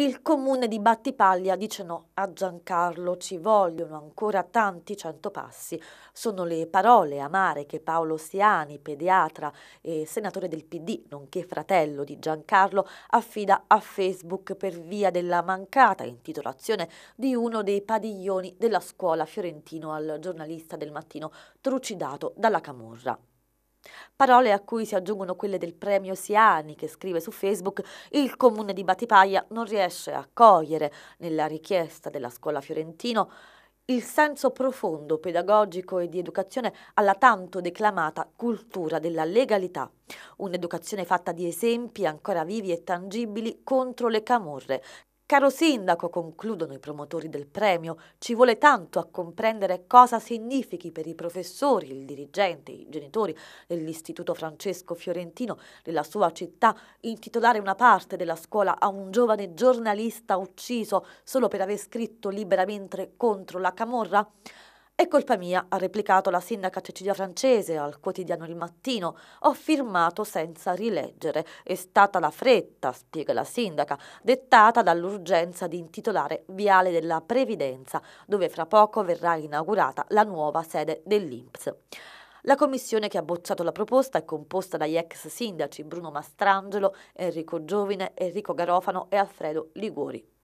Il comune di Battipaglia dice no a Giancarlo, ci vogliono ancora tanti cento passi. Sono le parole amare che Paolo Siani, pediatra e senatore del PD, nonché fratello di Giancarlo, affida a Facebook per via della mancata intitolazione di uno dei padiglioni della scuola fiorentino al giornalista del mattino trucidato dalla Camorra. Parole a cui si aggiungono quelle del premio Siani che scrive su Facebook il comune di Batipaglia non riesce a cogliere nella richiesta della scuola fiorentino il senso profondo pedagogico e di educazione alla tanto declamata cultura della legalità, un'educazione fatta di esempi ancora vivi e tangibili contro le camorre Caro sindaco, concludono i promotori del premio, ci vuole tanto a comprendere cosa significhi per i professori, il dirigente, i genitori dell'Istituto Francesco Fiorentino della sua città intitolare una parte della scuola a un giovane giornalista ucciso solo per aver scritto liberamente contro la Camorra? È colpa mia, ha replicato la sindaca Cecilia Francese al quotidiano Il Mattino. Ho firmato senza rileggere. È stata la fretta, spiega la sindaca, dettata dall'urgenza di intitolare Viale della Previdenza, dove fra poco verrà inaugurata la nuova sede dell'INPS. La commissione che ha bocciato la proposta è composta dagli ex sindaci Bruno Mastrangelo, Enrico Giovine, Enrico Garofano e Alfredo Liguori.